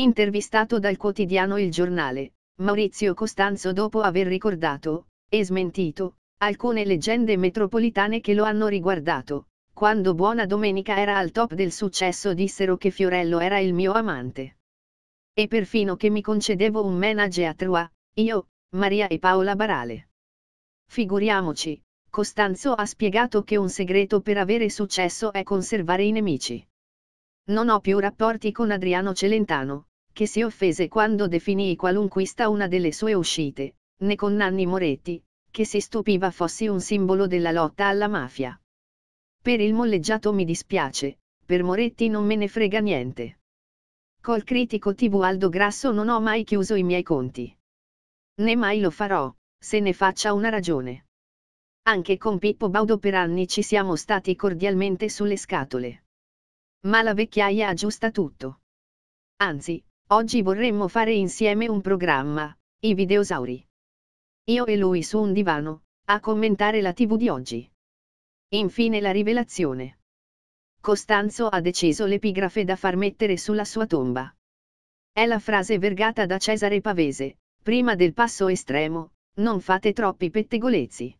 Intervistato dal quotidiano Il Giornale, Maurizio Costanzo dopo aver ricordato, e smentito, alcune leggende metropolitane che lo hanno riguardato, quando Buona Domenica era al top del successo dissero che Fiorello era il mio amante. E perfino che mi concedevo un menage a Troa, io, Maria e Paola Barale. Figuriamoci, Costanzo ha spiegato che un segreto per avere successo è conservare i nemici. Non ho più rapporti con Adriano Celentano, che si offese quando definii qualunquista una delle sue uscite, né con Nanni Moretti, che si stupiva fossi un simbolo della lotta alla mafia. Per il molleggiato mi dispiace, per Moretti non me ne frega niente. Col critico TV Aldo Grasso non ho mai chiuso i miei conti. Né mai lo farò, se ne faccia una ragione. Anche con Pippo Baudo per anni ci siamo stati cordialmente sulle scatole. Ma la vecchiaia aggiusta tutto. Anzi, Oggi vorremmo fare insieme un programma, i videosauri. Io e lui su un divano, a commentare la tv di oggi. Infine la rivelazione. Costanzo ha deciso l'epigrafe da far mettere sulla sua tomba. È la frase vergata da Cesare Pavese, prima del passo estremo, non fate troppi pettegolezzi.